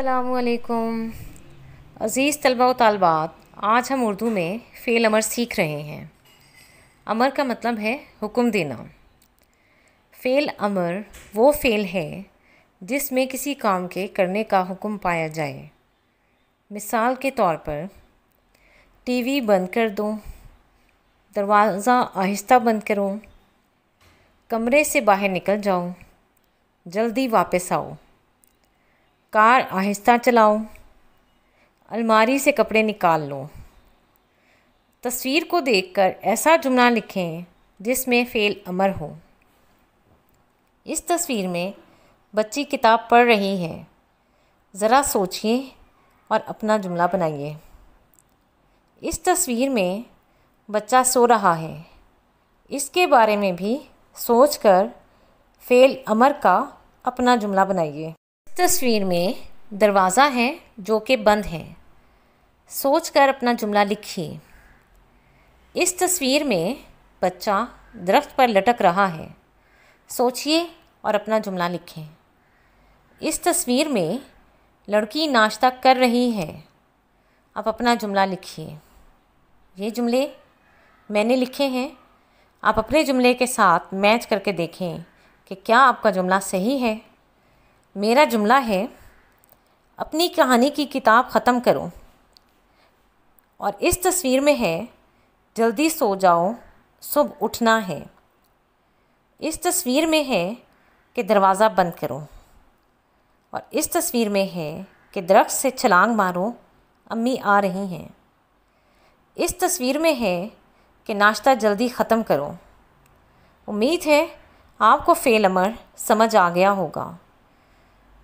अल्लाम अज़ीज़ तलबा व आज हम उर्दू में फ़ेल अमर सीख रहे हैं अमर का मतलब है हुक्म देना फ़ेल अमर वो फ़ेल है जिसमें किसी काम के करने का हुक्म पाया जाए मिसाल के तौर पर टीवी बंद कर दो दरवाज़ा आहिस्ता बंद करो कमरे से बाहर निकल जाओ जल्दी वापस आओ कार आहिस्ता चलाओ अलमारी से कपड़े निकाल लो तस्वीर को देखकर ऐसा जुमला लिखें जिसमें फ़ेल अमर हो इस तस्वीर में बच्ची किताब पढ़ रही है ज़रा सोचिए और अपना जुमला बनाइए इस तस्वीर में बच्चा सो रहा है इसके बारे में भी सोचकर फ़ेल अमर का अपना जुमला बनाइए तस्वीर में दरवाज़ा है जो कि बंद है सोच कर अपना जुमला लिखिए इस तस्वीर में बच्चा दरख्त पर लटक रहा है सोचिए और अपना जुमला लिखें इस तस्वीर में लड़की नाश्ता कर रही है आप अपना जुमला लिखिए ये जुमले मैंने लिखे हैं आप अपने जुमले के साथ मैच करके देखें कि क्या आपका जुमला सही है मेरा जुमला है अपनी कहानी की किताब ख़त्म करो और इस तस्वीर में है जल्दी सो जाओ सुबह उठना है इस तस्वीर में है कि दरवाज़ा बंद करो और इस तस्वीर में है कि दरख्त से छलांग मारो अम्मी आ रही हैं इस तस्वीर में है कि नाश्ता जल्दी ख़त्म करो उम्मीद है आपको फ़ेल अमर समझ आ गया होगा